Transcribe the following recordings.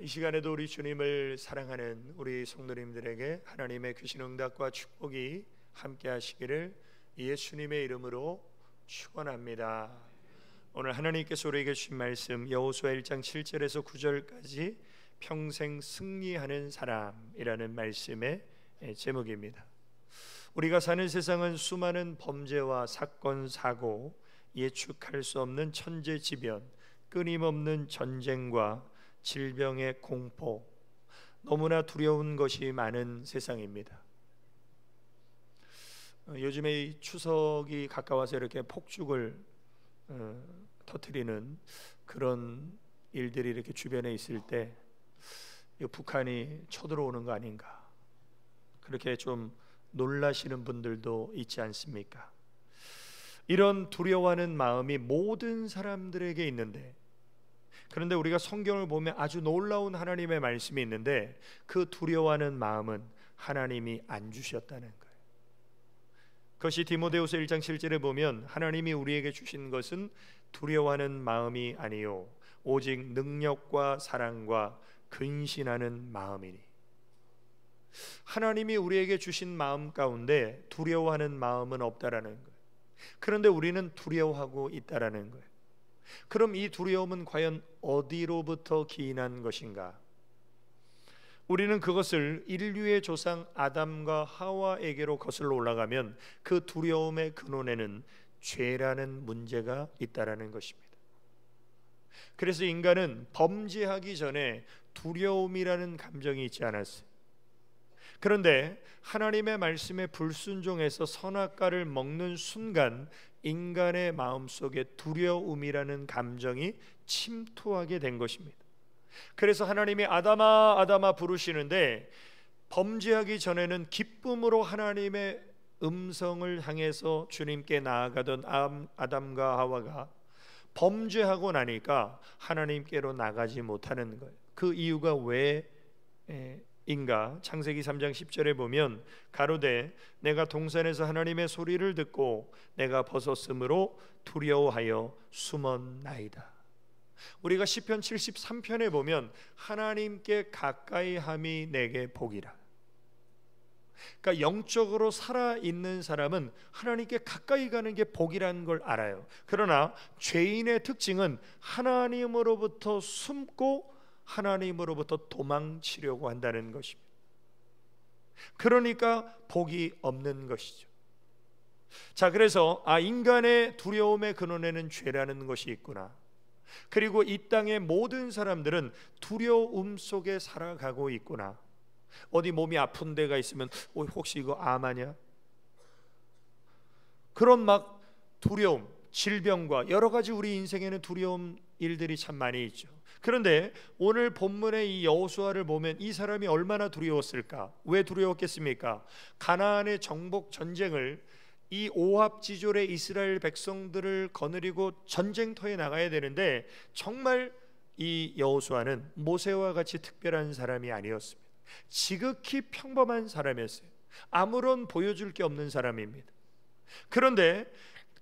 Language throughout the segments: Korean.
이 시간에도 우리 주님을 사랑하는 우리 성도님들에게 하나님의 귀신 응답과 축복이 함께 하시기를 예수님의 이름으로 축원합니다. 오늘 하나님께서 우리에게 주신 말씀 여호수아 1장 7절에서 9절까지 평생 승리하는 사람이라는 말씀의 제목입니다. 우리가 사는 세상은 수많은 범죄와 사건 사고 예측할 수 없는 천재지변 끊임없는 전쟁과 질병의 공포, 너무나 두려운 것이 많은 세상입니다. 어, 요즘에 추석이 가까워서 이렇게 폭죽을 어, 터트리는 그런 일들이 이렇게 주변에 있을 때 북한이 쳐들어오는 거 아닌가 그렇게 좀 놀라시는 분들도 있지 않습니까? 이런 두려워하는 마음이 모든 사람들에게 있는데 그런데 우리가 성경을 보면 아주 놀라운 하나님의 말씀이 있는데 그 두려워하는 마음은 하나님이 안 주셨다는 거예요. 그것이 디모데후서 1장 7절에 보면 하나님이 우리에게 주신 것은 두려워하는 마음이 아니요 오직 능력과 사랑과 근신하는 마음이니 하나님이 우리에게 주신 마음 가운데 두려워하는 마음은 없다라는 거예요. 그런데 우리는 두려워하고 있다라는 거예요. 그럼 이 두려움은 과연 어디로부터 기인한 것인가? 우리는 그것을 인류의 조상 아담과 하와에게로 거슬러 올라가면 그 두려움의 근원에는 죄라는 문제가 있다라는 것입니다. 그래서 인간은 범죄하기 전에 두려움이라는 감정이 있지 않았어요. 그런데 하나님의 말씀에 불순종해서 선악과를 먹는 순간 인간의 마음속에 두려움이라는 감정이 침투하게 된 것입니다. 그래서 하나님이 아담아 아담아 부르시는데 범죄하기 전에는 기쁨으로 하나님의 음성을 향해서 주님께 나아가던 아담과 하와가 범죄하고 나니까 하나님께로 나가지 못하는 거예요. 그 이유가 왜 인가 창세기 3장 10절에 보면 가로되 내가 동산에서 하나님의 소리를 듣고 내가 벗었으므로 두려워하여 숨었나이다. 우리가 시편 73편에 보면 하나님께 가까이함이 내게 복이라. 그러니까 영적으로 살아 있는 사람은 하나님께 가까이 가는 게 복이라는 걸 알아요. 그러나 죄인의 특징은 하나님으로부터 숨고 하나님으로부터 도망치려고 한다는 것입니다. 그러니까 복이 없는 것이죠. 자, 그래서 아 인간의 두려움의 근원에는 죄라는 것이 있구나. 그리고 이 땅의 모든 사람들은 두려움 속에 살아가고 있구나. 어디 몸이 아픈 데가 있으면 어, 혹시 이거 암 아니야? 그런 막 두려움, 질병과 여러 가지 우리 인생에는 두려움 일들이 참 많이 있죠. 그런데 오늘 본문의 이 여호수아를 보면 이 사람이 얼마나 두려웠을까? 왜 두려웠겠습니까? 가나안의 정복 전쟁을 이 오합 지졸의 이스라엘 백성들을 거느리고 전쟁터에 나가야 되는데 정말 이 여호수아는 모세와 같이 특별한 사람이 아니었습니다. 지극히 평범한 사람이었어요. 아무런 보여줄 게 없는 사람입니다. 그런데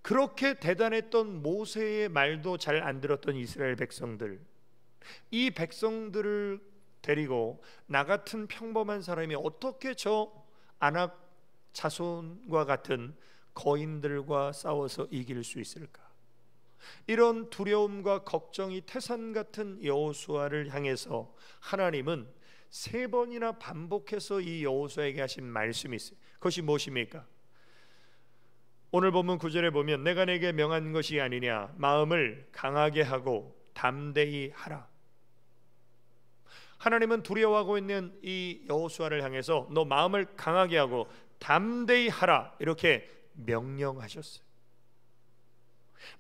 그렇게 대단했던 모세의 말도 잘 안 들었던 이스라엘 백성들 이 백성들을 데리고 나 같은 평범한 사람이 어떻게 저 안악 자손과 같은 거인들과 싸워서 이길 수 있을까? 이런 두려움과 걱정이 태산 같은 여호수아를 향해서 하나님은 세 번이나 반복해서 이 여호수아에게 하신 말씀이 있어요. 그것이 무엇입니까? 오늘 보면 구절에 보면 내가 내게 명한 것이 아니냐 마음을 강하게 하고 담대히 하라. 하나님은 두려워하고 있는 이 여호수아를 향해서 너 마음을 강하게 하고 담대히 하라 이렇게 명령하셨어요.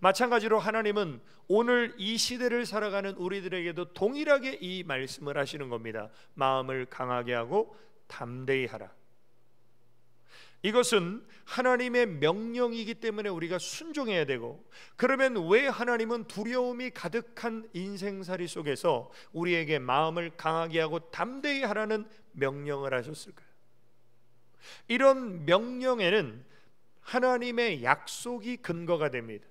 마찬가지로 하나님은 오늘 이 시대를 살아가는 우리들에게도 동일하게 이 말씀을 하시는 겁니다. 마음을 강하게 하고 담대히 하라. 이것은 하나님의 명령이기 때문에 우리가 순종해야 되고 그러면 왜 하나님은 두려움이 가득한 인생살이 속에서 우리에게 마음을 강하게 하고 담대히 하라는 명령을 하셨을까요? 이런 명령에는 하나님의 약속이 근거가 됩니다.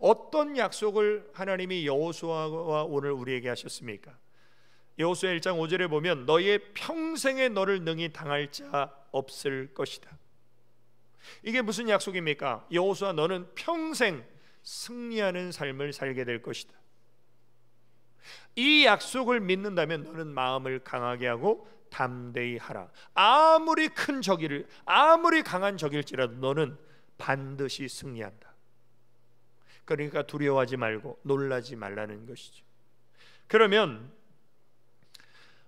어떤 약속을 하나님이 여호수아와 오늘 우리에게 하셨습니까? 여호수아 1장 5절에 보면 너의 평생에 너를 능히 당할 자 없을 것이다. 이게 무슨 약속입니까? 여호수아 너는 평생 승리하는 삶을 살게 될 것이다. 이 약속을 믿는다면 너는 마음을 강하게 하고 담대히 하라. 아무리 큰 적이를 아무리 강한 적일지라도 너는 반드시 승리한다. 그러니까 두려워하지 말고 놀라지 말라는 것이죠. 그러면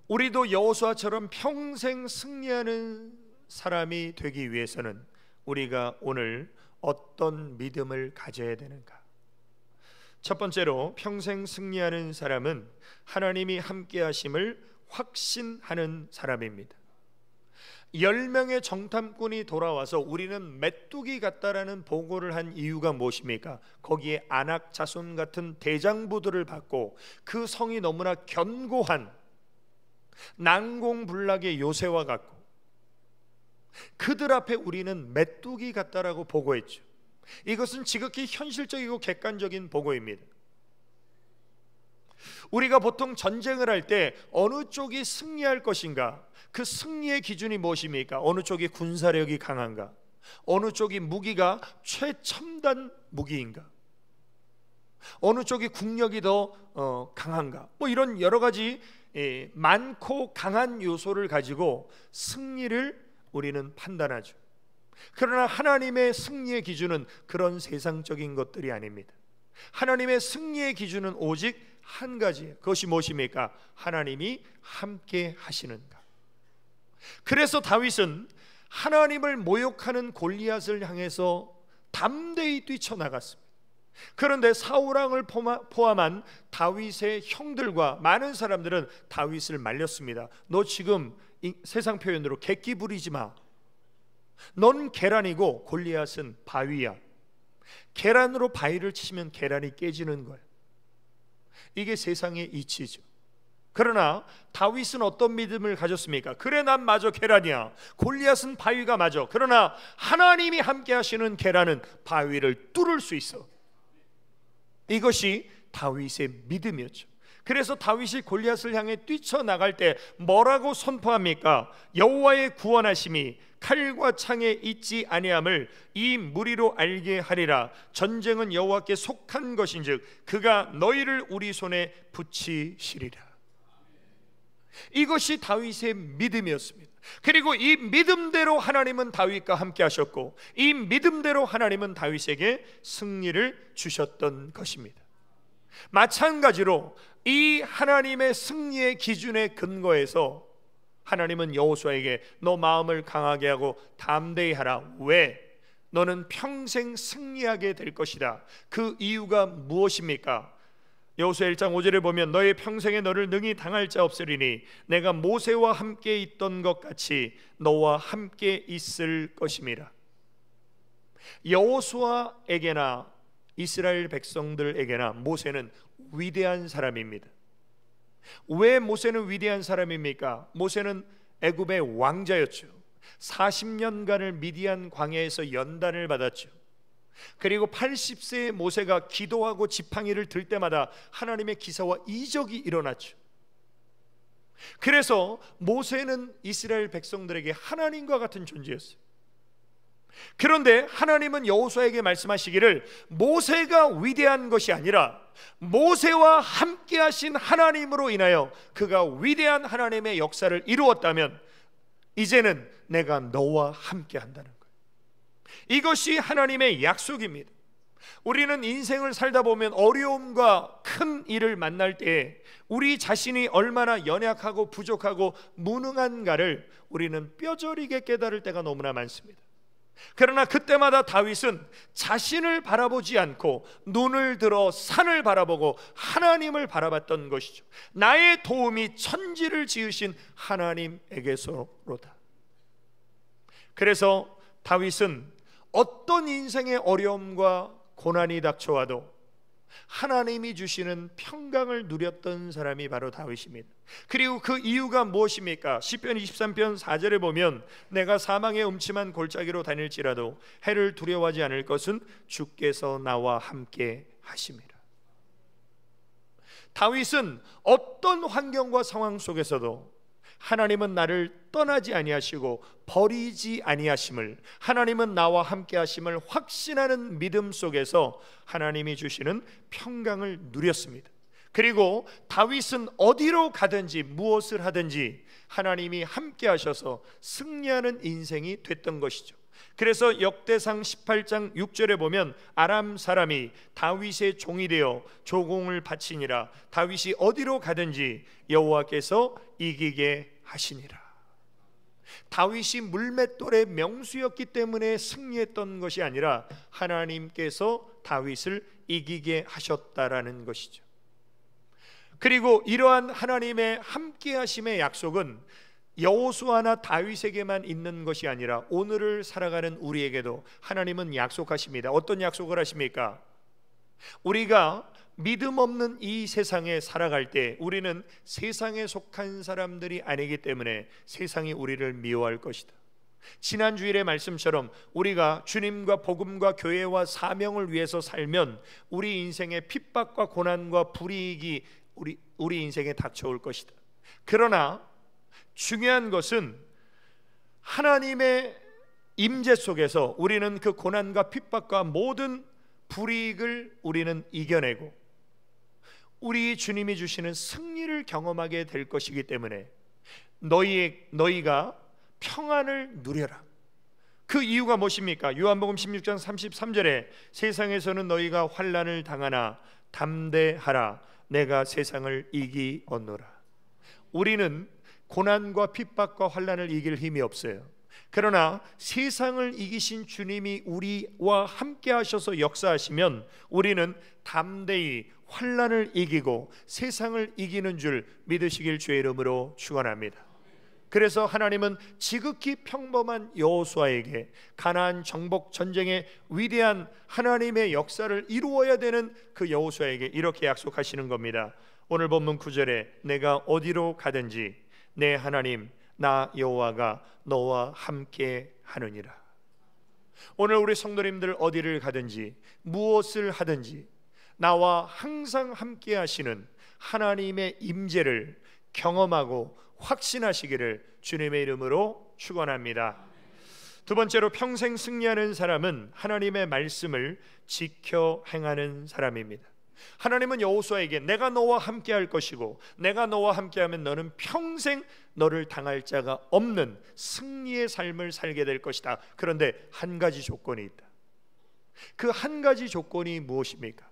우리도 여호수아처럼 평생 승리하는 사람이 되기 위해서는 우리가 오늘 어떤 믿음을 가져야 되는가? 첫 번째로 평생 승리하는 사람은 하나님이 함께 하심을 확신하는 사람입니다. 10명의 정탐꾼이 돌아와서 우리는 메뚜기 같다라는 보고를 한 이유가 무엇입니까? 거기에 안악 자손 같은 대장부들을 받고 그 성이 너무나 견고한 난공불락의 요새와 같고 그들 앞에 우리는 메뚜기 같다라고 보고했죠. 이것은 지극히 현실적이고 객관적인 보고입니다. 우리가 보통 전쟁을 할 때 어느 쪽이 승리할 것인가? 그 승리의 기준이 무엇입니까? 어느 쪽이 군사력이 강한가? 어느 쪽이 무기가 최첨단 무기인가? 어느 쪽이 국력이 더 어, 강한가? 뭐 이런 여러 가지 예, 많고 강한 요소를 가지고 승리를 우리는 판단하죠. 그러나 하나님의 승리의 기준은 그런 세상적인 것들이 아닙니다. 하나님의 승리의 기준은 오직 한가지 그것이 무엇입니까? 하나님이 함께 하시는가. 그래서 다윗은 하나님을 모욕하는 골리앗을 향해서 담대히 뛰쳐나갔습니다. 그런데 사울왕을 포함한 다윗의 형들과 많은 사람들은 다윗을 말렸습니다. 너 지금 세상 표현으로 객기 부리지 마. 넌 계란이고 골리앗은 바위야. 계란으로 바위를 치면 계란이 깨지는 거야. 이게 세상의 이치죠. 그러나 다윗은 어떤 믿음을 가졌습니까? 그래 난 마저 계란이야. 골리앗은 바위가 맞아. 그러나 하나님이 함께 하시는 계란은 바위를 뚫을 수 있어. 이것이 다윗의 믿음이었죠. 그래서 다윗이 골리앗을 향해 뛰쳐나갈 때 뭐라고 선포합니까? 여호와의 구원하심이 칼과 창에 있지 아니함을 이 무리로 알게 하리라 전쟁은 여호와께 속한 것인즉 그가 너희를 우리 손에 붙이시리라 이것이 다윗의 믿음이었습니다. 그리고 이 믿음대로 하나님은 다윗과 함께 하셨고 이 믿음대로 하나님은 다윗에게 승리를 주셨던 것입니다. 마찬가지로 이 하나님의 승리의 기준에 근거해서 하나님은 여호수아에게 너 마음을 강하게 하고 담대히 하라. 왜? 너는 평생 승리하게 될 것이다. 그 이유가 무엇입니까? 여호수아 1장 5절을 보면 너의 평생에 너를 능히 당할 자 없으리니 내가 모세와 함께 있던 것 같이 너와 함께 있을 것임이라. 여호수아에게나 이스라엘 백성들에게나 모세는 위대한 사람입니다. 왜 모세는 위대한 사람입니까? 모세는 애굽의 왕자였죠. 40년간을 미디안 광야에서 연단을 받았죠. 그리고 80세의 모세가 기도하고 지팡이를 들 때마다 하나님의 기사와 이적이 일어났죠. 그래서 모세는 이스라엘 백성들에게 하나님과 같은 존재였어요. 그런데 하나님은 여호수아에게 말씀하시기를 모세가 위대한 것이 아니라 모세와 함께 하신 하나님으로 인하여 그가 위대한 하나님의 역사를 이루었다면 이제는 내가 너와 함께 한다는 거예요. 이것이 하나님의 약속입니다. 우리는 인생을 살다 보면 어려움과 큰 일을 만날 때에 우리 자신이 얼마나 연약하고 부족하고 무능한가를 우리는 뼈저리게 깨달을 때가 너무나 많습니다. 그러나 그때마다 다윗은 자신을 바라보지 않고 눈을 들어 산을 바라보고 하나님을 바라봤던 것이죠. 나의 도움이 천지를 지으신 하나님에게서로다. 그래서 다윗은 어떤 인생의 어려움과 고난이 닥쳐와도 하나님이 주시는 평강을 누렸던 사람이 바로 다윗입니다. 그리고 그 이유가 무엇입니까? 시편 23편 4절에 보면 내가 사망의 음침한 골짜기로 다닐지라도 해를 두려워하지 않을 것은 주께서 나와 함께 하심이라. 다윗은 어떤 환경과 상황 속에서도 하나님은 나를 떠나지 아니하시고 버리지 아니하심을 하나님은 나와 함께 하심을 확신하는 믿음 속에서 하나님이 주시는 평강을 누렸습니다. 그리고 다윗은 어디로 가든지 무엇을 하든지 하나님이 함께 하셔서 승리하는 인생이 됐던 것이죠. 그래서 역대상 18장 6절에 보면 아람 사람이 다윗의 종이 되어 조공을 바치니라 다윗이 어디로 가든지 여호와께서 이기게 하시니라. 다윗이 물맷돌의 명수였기 때문에 승리했던 것이 아니라 하나님께서 다윗을 이기게 하셨다라는 것이죠. 그리고 이러한 하나님의 함께하심의 약속은 여호수아나 다윗에게만 있는 것이 아니라 오늘을 살아가는 우리에게도 하나님은 약속하십니다. 어떤 약속을 하십니까? 우리가 믿음 없는 이 세상에 살아갈 때 우리는 세상에 속한 사람들이 아니기 때문에 세상이 우리를 미워할 것이다. 지난 주일의 말씀처럼 우리가 주님과 복음과 교회와 사명을 위해서 살면 우리 인생의 핍박과 고난과 불이익이 우리 우리 인생에 닥쳐올 것이다. 그러나 중요한 것은 하나님의 임재 속에서 우리는 그 고난과 핍박과 모든 불이익을 우리는 이겨내고 우리 주님이 주시는 승리를 경험하게 될 것이기 때문에 너희 너희가 평안을 누려라. 그 이유가 무엇입니까? 요한복음 16장 33절에 세상에서는 너희가 환란을 당하나 담대하라 내가 세상을 이기었노라. 우리는 고난과 핍박과 환란을 이길 힘이 없어요. 그러나 세상을 이기신 주님이 우리와 함께 하셔서 역사하시면 우리는 담대히 환란을 이기고 세상을 이기는 줄 믿으시길 주의 이름으로 축원합니다. 그래서 하나님은 지극히 평범한 여호수아에게 가나안 정복 전쟁의 위대한 하나님의 역사를 이루어야 되는 그 여호수아에게 이렇게 약속하시는 겁니다. 오늘 본문 9절에 내가 어디로 가든지 내 하나님 나 여호와가 너와 함께 하느니라. 오늘 우리 성도님들 어디를 가든지 무엇을 하든지 나와 항상 함께 하시는 하나님의 임재를 경험하고 확신하시기를 주님의 이름으로 축원합니다. 두 번째로 평생 승리하는 사람은 하나님의 말씀을 지켜 행하는 사람입니다. 하나님은 여호수아에게 내가 너와 함께 할 것이고 내가 너와 함께 하면 너는 평생 너를 당할 자가 없는 승리의 삶을 살게 될 것이다. 그런데 한 가지 조건이 있다. 그 한 가지 조건이 무엇입니까?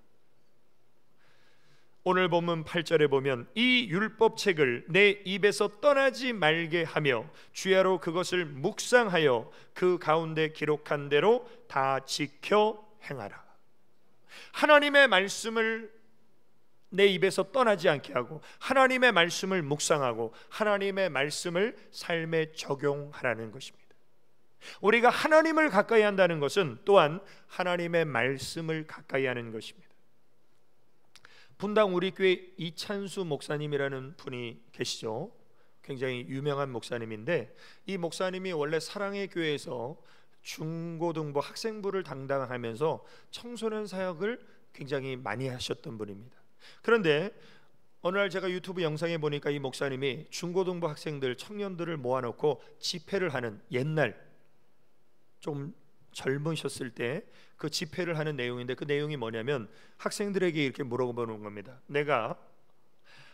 오늘 보면 8절에 보면 이 율법책을 내 입에서 떠나지 말게 하며 주야로 그것을 묵상하여 그 가운데 기록한 대로 다 지켜 행하라. 하나님의 말씀을 내 입에서 떠나지 않게 하고 하나님의 말씀을 묵상하고 하나님의 말씀을 삶에 적용하라는 것입니다. 우리가 하나님을 가까이 한다는 것은 또한 하나님의 말씀을 가까이 하는 것입니다. 분당 우리 교회 이찬수 목사님이라는 분이 계시죠. 굉장히 유명한 목사님인데 이 목사님이 원래 사랑의 교회에서 중고등부 학생부를 담당하면서 청소년 사역을 굉장히 많이 하셨던 분입니다. 그런데 어느 날 제가 유튜브 영상에 보니까 이 목사님이 중고등부 학생들 청년들을 모아놓고 집회를 하는 옛날 좀 젊으셨을 때 그 집회를 하는 내용인데 그 내용이 뭐냐면 학생들에게 이렇게 물어보는 겁니다. 내가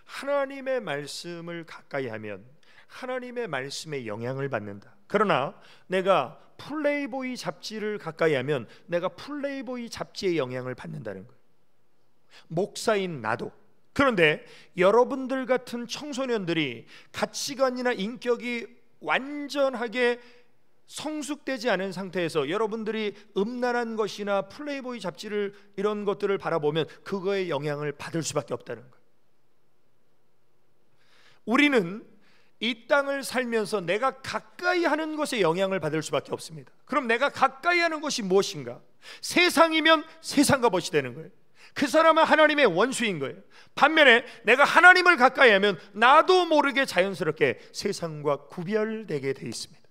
하나님의 말씀을 가까이 하면 하나님의 말씀에 영향을 받는다. 그러나 내가 플레이보이 잡지를 가까이 하면 내가 플레이보이 잡지의 영향을 받는다는 거예요. 목사인 나도. 그런데 여러분들 같은 청소년들이 가치관이나 인격이 완전하게 성숙되지 않은 상태에서 여러분들이 음란한 것이나 플레이보이 잡지를 이런 것들을 바라보면 그거의 영향을 받을 수밖에 없다는 거예요. 우리는 이 땅을 살면서 내가 가까이 하는 것에 영향을 받을 수밖에 없습니다. 그럼 내가 가까이 하는 것이 무엇인가? 세상이면 세상과 벗이 되는 거예요. 그 사람은 하나님의 원수인 거예요. 반면에 내가 하나님을 가까이 하면 나도 모르게 자연스럽게 세상과 구별되게 돼 있습니다.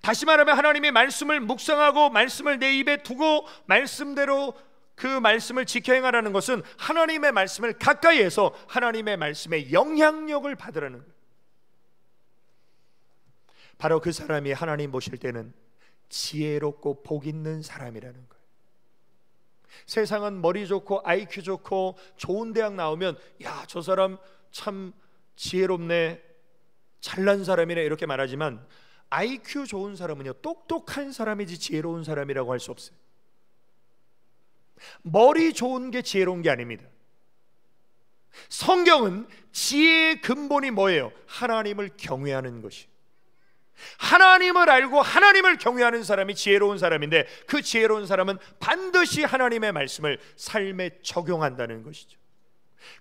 다시 말하면 하나님의 말씀을 묵상하고 말씀을 내 입에 두고 말씀대로 그 말씀을 지켜 행하라는 것은 하나님의 말씀을 가까이에서 하나님의 말씀의 영향력을 받으라는 거예요. 바로 그 사람이 하나님 보실 때는 지혜롭고 복 있는 사람이라는 거예요. 세상은 머리 좋고 IQ 좋고 좋은 대학 나오면 야, 저 사람 참 지혜롭네. 잘난 사람이네 이렇게 말하지만 IQ 좋은 사람은요. 똑똑한 사람이지 지혜로운 사람이라고 할 수 없어요. 머리 좋은 게 지혜로운 게 아닙니다. 성경은 지혜의 근본이 뭐예요? 하나님을 경외하는 것이. 하나님을 알고 하나님을 경외하는 사람이 지혜로운 사람인데 그 지혜로운 사람은 반드시 하나님의 말씀을 삶에 적용한다는 것이죠.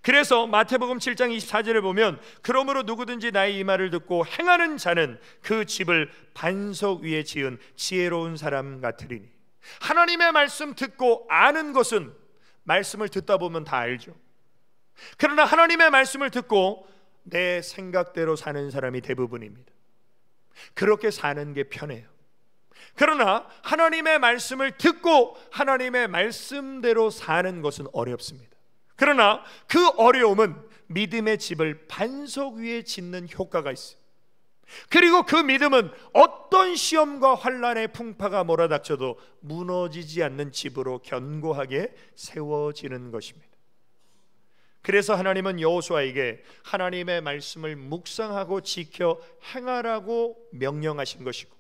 그래서 마태복음 7장 24절을 보면 그러므로 누구든지 나의 이 말을 듣고 행하는 자는 그 집을 반석 위에 지은 지혜로운 사람 같으리니 하나님의 말씀 듣고 아는 것은 말씀을 듣다 보면 다 알죠. 그러나 하나님의 말씀을 듣고 내 생각대로 사는 사람이 대부분입니다. 그렇게 사는 게 편해요. 그러나 하나님의 말씀을 듣고 하나님의 말씀대로 사는 것은 어렵습니다. 그러나 그 어려움은 믿음의 집을 반석 위에 짓는 효과가 있어요. 그리고 그 믿음은 어떤 시험과 환란의 풍파가 몰아닥쳐도 무너지지 않는 집으로 견고하게 세워지는 것입니다. 그래서 하나님은 여호수아에게 하나님의 말씀을 묵상하고 지켜 행하라고 명령하신 것이고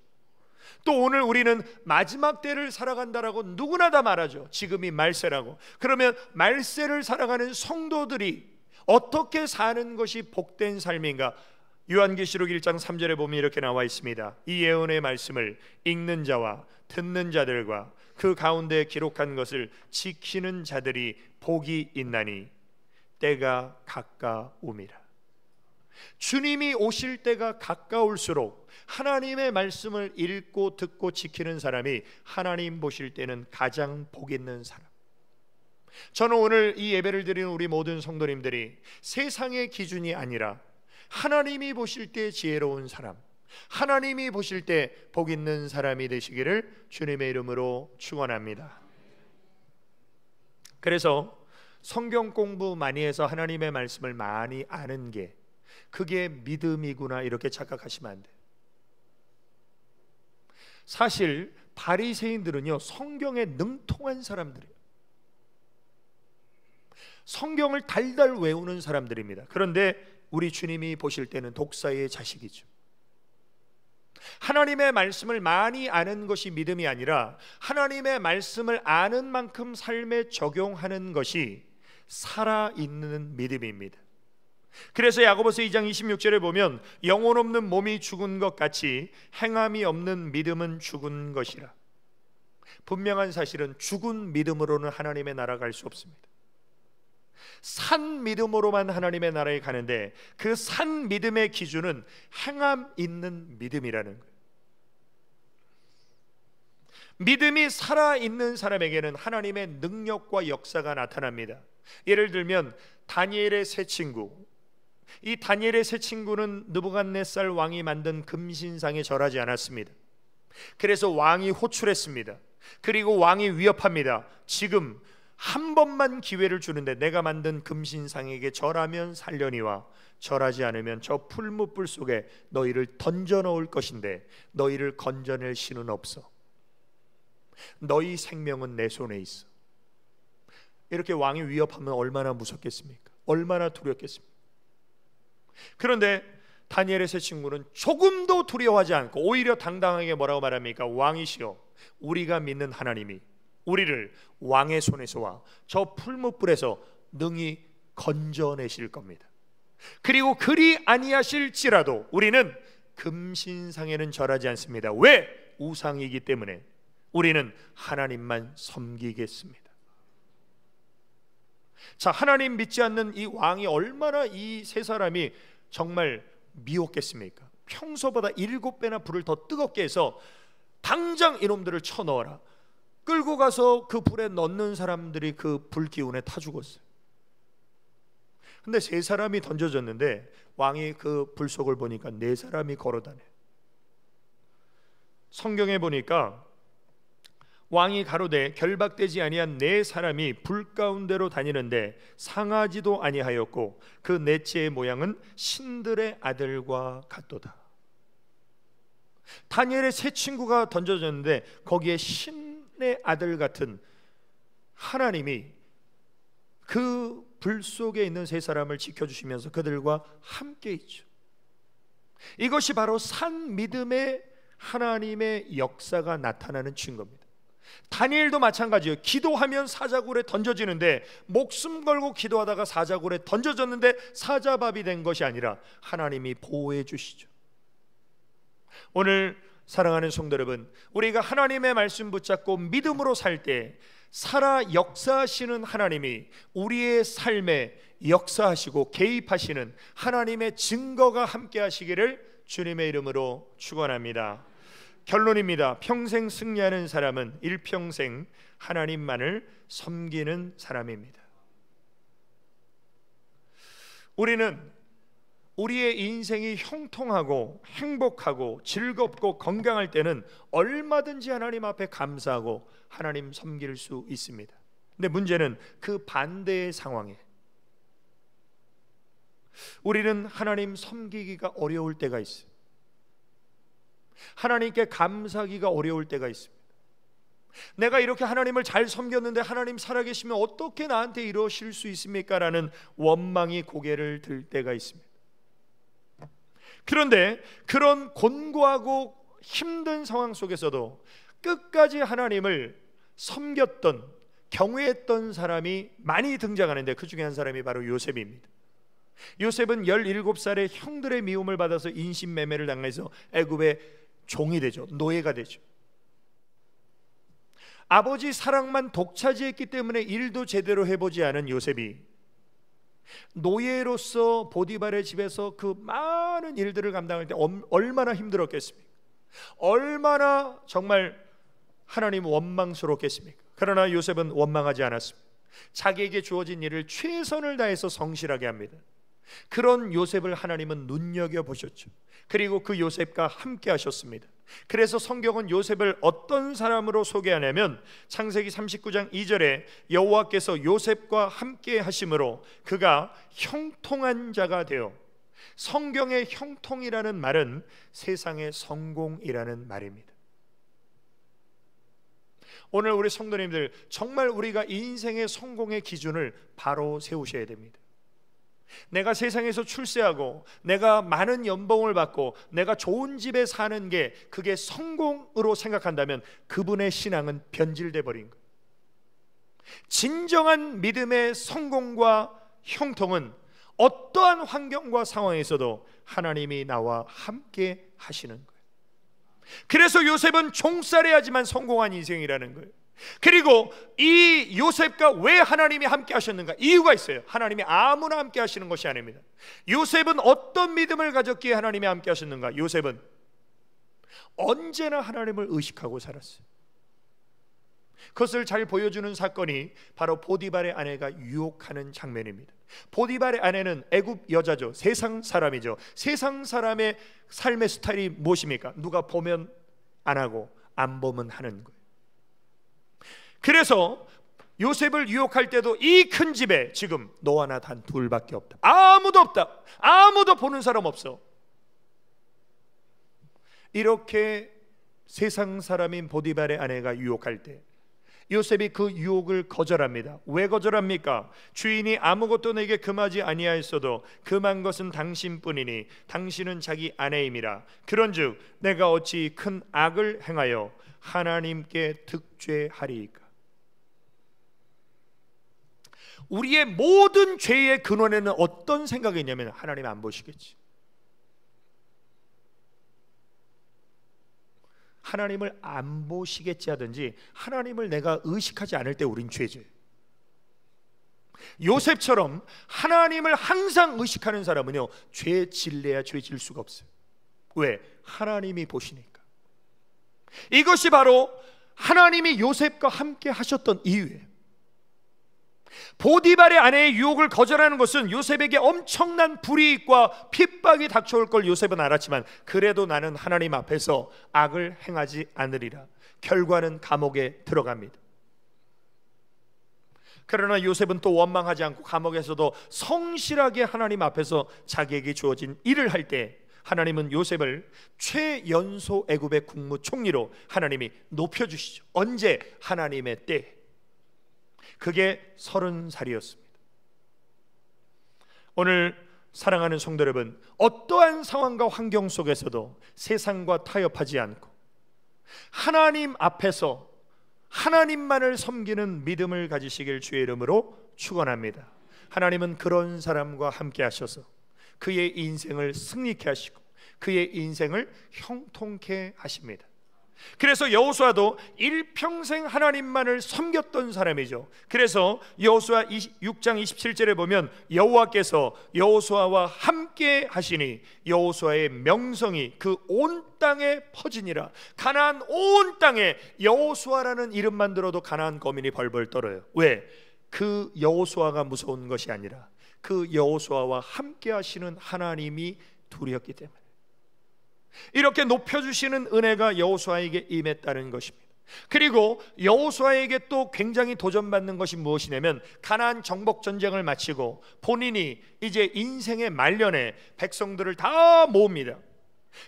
또 오늘 우리는 마지막 때를 살아간다라고 누구나 다 말하죠. 지금이 말세라고. 그러면 말세를 살아가는 성도들이 어떻게 사는 것이 복된 삶인가? 요한계시록 1장 3절에 보면 이렇게 나와 있습니다. 이 예언의 말씀을 읽는 자와 듣는 자들과 그 가운데 기록한 것을 지키는 자들이 복이 있나니 때가 가까움이라. 주님이 오실 때가 가까울수록 하나님의 말씀을 읽고 듣고 지키는 사람이 하나님 보실 때는 가장 복 있는 사람. 저는 오늘 이 예배를 드리는 우리 모든 성도님들이 세상의 기준이 아니라 하나님이 보실 때 지혜로운 사람, 하나님이 보실 때 복 있는 사람이 되시기를 주님의 이름으로 축원합니다. 그래서 성경 공부 많이 해서 하나님의 말씀을 많이 아는 게 그게 믿음이구나 이렇게 착각하시면 안 돼요. 사실 바리새인들은요 성경에 능통한 사람들이에요. 성경을 달달 외우는 사람들입니다. 그런데 우리 주님이 보실 때는 독사의 자식이죠. 하나님의 말씀을 많이 아는 것이 믿음이 아니라 하나님의 말씀을 아는 만큼 삶에 적용하는 것이 살아 있는 믿음입니다. 그래서 야고보서 2장 26절에 보면 영혼 없는 몸이 죽은 것 같이 행함이 없는 믿음은 죽은 것이라. 분명한 사실은 죽은 믿음으로는 하나님의 나라 갈 수 없습니다. 산 믿음으로만 하나님의 나라에 가는데 그 산 믿음의 기준은 행함 있는 믿음이라는 거예요. 믿음이 살아 있는 사람에게는 하나님의 능력과 역사가 나타납니다. 예를 들면 다니엘의 새 친구. 이 다니엘의 새 친구는 느부갓네살 왕이 만든 금신상에 절하지 않았습니다. 그래서 왕이 호출했습니다. 그리고 왕이 위협합니다. 지금 한 번만 기회를 주는데 내가 만든 금신상에게 절하면 살려니와 절하지 않으면 저 풀무불 속에 너희를 던져 넣을 것인데 너희를 건져낼 신은 없어. 너희 생명은 내 손에 있어. 이렇게 왕이 위협하면 얼마나 무섭겠습니까? 얼마나 두렵겠습니까? 그런데 다니엘의 세 친구는 조금도 두려워하지 않고 오히려 당당하게 뭐라고 말합니까? 왕이시여 우리가 믿는 하나님이 우리를 왕의 손에서와 저 풀무불에서 능히 건져내실 겁니다. 그리고 그리 아니하실지라도 우리는 금신상에는 절하지 않습니다. 왜? 우상이기 때문에 우리는 하나님만 섬기겠습니다. 자, 하나님 믿지 않는 이 왕이 얼마나 이 세 사람이 정말 미웠겠습니까? 평소보다 일곱 배나 불을 더 뜨겁게 해서 당장 이놈들을 쳐넣어라. 끌고 가서 그 불에 넣는 사람들이 그불 기운에 타 죽었어요. 근데 세 사람이 던져졌는데 왕이 그 불 속을 보니까 네 사람이 걸어다녀. 요 성경에 보니까 왕이 가로되 결박되지 아니한 네 사람이 불 가운데로 다니는데 상하지도 아니하였고 그 넷째의 모양은 신들의 아들과 같도다. 다니엘의 세 친구가 던져졌는데 거기에 신의 아들 같은 하나님이 그 불 속에 있는 세 사람을 지켜주시면서 그들과 함께 있죠. 이것이 바로 산 믿음의 하나님의 역사가 나타나는 증거입니다. 다니엘도 마찬가지예요. 기도하면 사자굴에 던져지는데 목숨 걸고 기도하다가 사자굴에 던져졌는데 사자밥이 된 것이 아니라 하나님이 보호해 주시죠. 오늘 사랑하는 성도 여러분, 우리가 하나님의 말씀 붙잡고 믿음으로 살 때 살아 역사하시는 하나님이 우리의 삶에 역사하시고 개입하시는 하나님의 증거가 함께 하시기를 주님의 이름으로 축원합니다. 결론입니다. 평생 승리하는 사람은 일평생 하나님만을 섬기는 사람입니다. 우리는 우리의 인생이 형통하고 행복하고 즐겁고 건강할 때는 얼마든지 하나님 앞에 감사하고 하나님 섬길 수 있습니다. 근데 문제는 그 반대의 상황에 우리는 하나님 섬기기가 어려울 때가 있어요. 하나님께 감사하기가 어려울 때가 있습니다. 내가 이렇게 하나님을 잘 섬겼는데 하나님 살아계시면 어떻게 나한테 이러실 수 있습니까라는 원망이 고개를 들 때가 있습니다. 그런데 그런 곤고하고 힘든 상황 속에서도 끝까지 하나님을 섬겼던 경외했던 사람이 많이 등장하는데 그 중에 한 사람이 바로 요셉입니다. 요셉은 17살에 형들의 미움을 받아서 인신매매를 당해서 애굽에 종이 되죠. 노예가 되죠. 아버지 사랑만 독차지했기 때문에 일도 제대로 해보지 않은 요셉이 노예로서 보디발의 집에서 그 많은 일들을 감당할 때 얼마나 힘들었겠습니까? 얼마나 정말 하나님 원망스럽겠습니까? 그러나 요셉은 원망하지 않았습니다. 자기에게 주어진 일을 최선을 다해서 성실하게 합니다. 그런 요셉을 하나님은 눈여겨 보셨죠. 그리고 그 요셉과 함께 하셨습니다. 그래서 성경은 요셉을 어떤 사람으로 소개하냐면 창세기 39장 2절에 여호와께서 요셉과 함께 하심으로 그가 형통한 자가 되어 성경의 형통이라는 말은 세상의 성공이라는 말입니다. 오늘 우리 성도님들 정말 우리가 인생의 성공의 기준을 바로 세우셔야 됩니다. 내가 세상에서 출세하고 내가 많은 연봉을 받고 내가 좋은 집에 사는 게 그게 성공으로 생각한다면 그분의 신앙은 변질돼 버린 거. 진정한 믿음의 성공과 형통은 어떠한 환경과 상황에서도 하나님이 나와 함께 하시는 거예요. 그래서 요셉은 종살이하지만 성공한 인생이라는 거예요. 그리고 이 요셉과 왜 하나님이 함께 하셨는가? 이유가 있어요. 하나님이 아무나 함께 하시는 것이 아닙니다. 요셉은 어떤 믿음을 가졌기에 하나님이 함께 하셨는가? 요셉은 언제나 하나님을 의식하고 살았어요. 그것을 잘 보여주는 사건이 바로 보디발의 아내가 유혹하는 장면입니다. 보디발의 아내는 애굽 여자죠. 세상 사람이죠. 세상 사람의 삶의 스타일이 무엇입니까? 누가 보면 안 하고 안 보면 하는 거예요. 그래서 요셉을 유혹할 때도 이 큰 집에 지금 너와 나 단 둘밖에 없다. 아무도 없다. 아무도 보는 사람 없어. 이렇게 세상 사람인 보디발의 아내가 유혹할 때 요셉이 그 유혹을 거절합니다. 왜 거절합니까? 주인이 아무것도 내게 금하지 아니하였어도 금한 것은 당신뿐이니 당신은 자기 아내임이라. 그런즉 내가 어찌 큰 악을 행하여 하나님께 득죄하리까 우리의 모든 죄의 근원에는 어떤 생각이 있냐면 하나님 안 보시겠지. 하나님을 안 보시겠지 하든지 하나님을 내가 의식하지 않을 때 우린 죄지. 요셉처럼 하나님을 항상 의식하는 사람은요 죄 질래야 죄 질 수가 없어요. 왜? 하나님이 보시니까. 이것이 바로 하나님이 요셉과 함께 하셨던 이유예요. 보디발의 아내의 유혹을 거절하는 것은 요셉에게 엄청난 불이익과 핍박이 닥쳐올 걸 요셉은 알았지만 그래도 나는 하나님 앞에서 악을 행하지 않으리라. 결과는 감옥에 들어갑니다. 그러나 요셉은 또 원망하지 않고 감옥에서도 성실하게 하나님 앞에서 자기에게 주어진 일을 할 때 하나님은 요셉을 최연소 애굽의 국무총리로 하나님이 높여 주시죠. 언제 하나님의 때 그게 서른 살이었습니다. 오늘 사랑하는 성도 여러분, 어떠한 상황과 환경 속에서도 세상과 타협하지 않고 하나님 앞에서 하나님만을 섬기는 믿음을 가지시길 주의 이름으로 축원합니다. 하나님은 그런 사람과 함께 하셔서 그의 인생을 승리케 하시고 그의 인생을 형통케 하십니다. 그래서 여호수아도 일평생 하나님만을 섬겼던 사람이죠. 그래서 여호수아 6장 27절에 보면 여호와께서 여호수아와 함께 하시니 여호수아의 명성이 그 온 땅에 퍼지니라. 가나안 온 땅에 여호수아라는 이름만 들어도 가나안 거민이 벌벌 떨어요. 왜? 그 여호수아가 무서운 것이 아니라 그 여호수아와 함께 하시는 하나님이 두려기 때문에. 이렇게 높여주시는 은혜가 여호수아에게 임했다는 것입니다. 그리고 여호수아에게 또 굉장히 도전받는 것이 무엇이냐면 가나안 정복 전쟁을 마치고 본인이 이제 인생의 말년에 백성들을 다 모읍니다.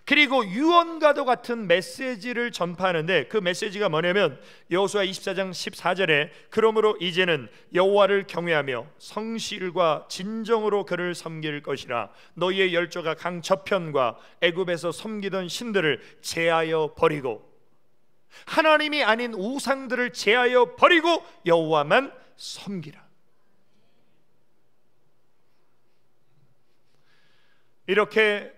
그리고 유언과도 같은 메시지를 전파하는데 그 메시지가 뭐냐면 여호수아 24장 14절에 그러므로 이제는 여호와를 경외하며 성실과 진정으로 그를 섬길 것이라 너희의 열조가 강 저편과 애굽에서 섬기던 신들을 제하여 버리고 하나님이 아닌 우상들을 제하여 버리고 여호와만 섬기라 이렇게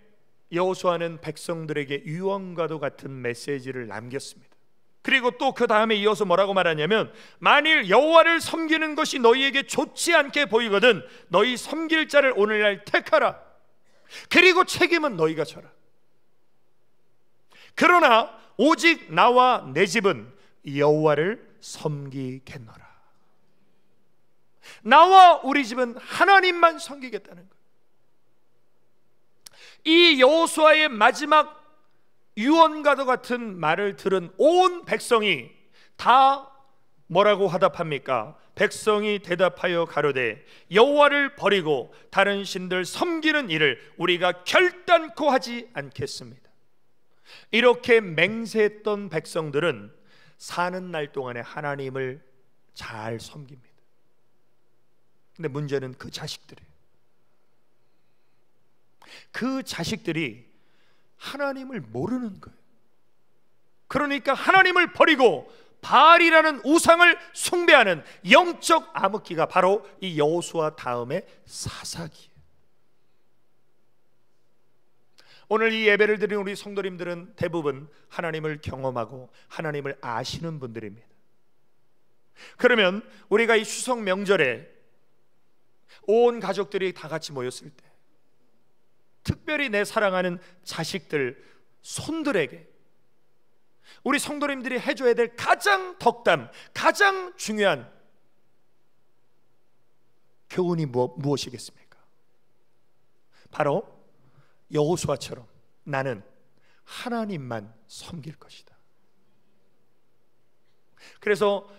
여호수아는 백성들에게 유언과도 같은 메시지를 남겼습니다. 그리고 또 그 다음에 이어서 뭐라고 말하냐면 만일 여호와를 섬기는 것이 너희에게 좋지 않게 보이거든 너희 섬길 자를 오늘날 택하라. 그리고 책임은 너희가 져라. 그러나 오직 나와 내 집은 여호와를 섬기겠노라. 나와 우리 집은 하나님만 섬기겠다는 거이 여호수아의 마지막 유언과도 같은 말을 들은 온 백성이 다 뭐라고 하답합니까? 백성이 대답하여 가로되 여호와를 버리고 다른 신들 섬기는 일을 우리가 결단코 하지 않겠습니다. 이렇게 맹세했던 백성들은 사는 날 동안에 하나님을 잘 섬깁니다. 근데 문제는 그 자식들이에요. 그 자식들이 하나님을 모르는 거예요. 그러니까 하나님을 버리고 바알이라는 우상을 숭배하는 영적 암흑기가 바로 이 여호수아 다음의 사사기예요. 오늘 이 예배를 드린 우리 성도님들은 대부분 하나님을 경험하고 하나님을 아시는 분들입니다. 그러면 우리가 이 추석 명절에 온 가족들이 다 같이 모였을 때 특별히 내 사랑하는 자식들, 손들에게 우리 성도님들이 해줘야 될 가장 덕담, 가장 중요한 교훈이 무엇, 무엇이겠습니까? 바로 여호수아처럼 나는 하나님만 섬길 것이다. 그래서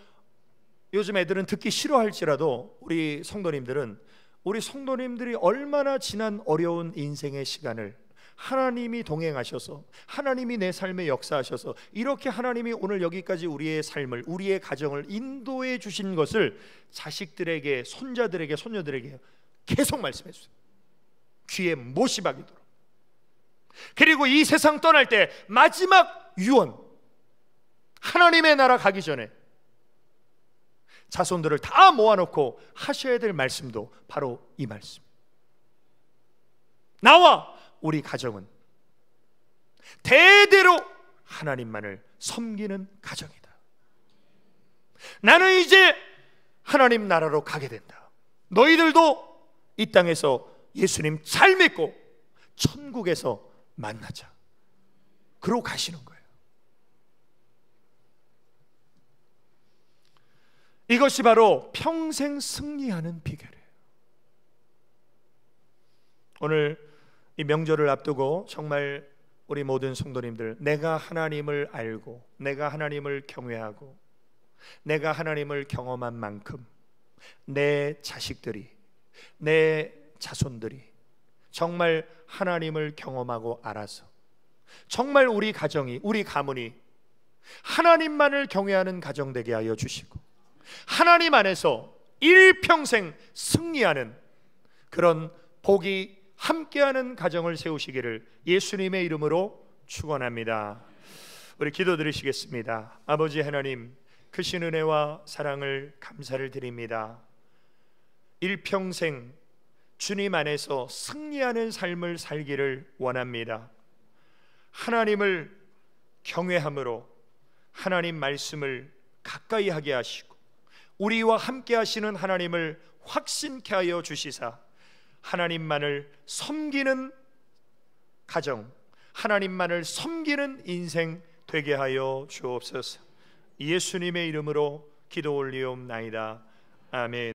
요즘 애들은 듣기 싫어할지라도 우리 성도님들은 우리 성도님들이 얼마나 지난 어려운 인생의 시간을 하나님이 동행하셔서 하나님이 내 삶에 역사하셔서 이렇게 하나님이 오늘 여기까지 우리의 삶을 우리의 가정을 인도해 주신 것을 자식들에게 손자들에게 손녀들에게 계속 말씀해 주세요. 귀에 못이 박이도록. 그리고 이 세상 떠날 때 마지막 유언 하나님의 나라 가기 전에 자손들을 다 모아놓고 하셔야 될 말씀도 바로 이 말씀. 나와 우리 가정은 대대로 하나님만을 섬기는 가정이다. 나는 이제 하나님 나라로 가게 된다. 너희들도 이 땅에서 예수님 잘 믿고 천국에서 만나자. 그러고 가시는 거예 이것이 바로 평생 승리하는 비결이에요. 오늘 이 명절을 앞두고 정말 우리 모든 성도님들 내가 하나님을 알고 내가 하나님을 경외하고 내가 하나님을 경험한 만큼 내 자식들이 내 자손들이 정말 하나님을 경험하고 알아서 정말 우리 가정이 우리 가문이 하나님만을 경외하는 가정 되게 하여 주시고 하나님 안에서 일평생 승리하는 그런 복이 함께하는 가정을 세우시기를 예수님의 이름으로 축원합니다. 우리 기도드리시겠습니다. 아버지 하나님, 크신 은혜와 사랑을 감사를 드립니다. 일평생 주님 안에서 승리하는 삶을 살기를 원합니다. 하나님을 경외함으로 하나님 말씀을 가까이 하게 하시고 우리와 함께 하시는 하나님을 확신케 하여 주시사 하나님만을 섬기는 가정, 하나님만을 섬기는 인생 되게 하여 주옵소서. 예수님의 이름으로 기도 올리옵나이다. 아멘.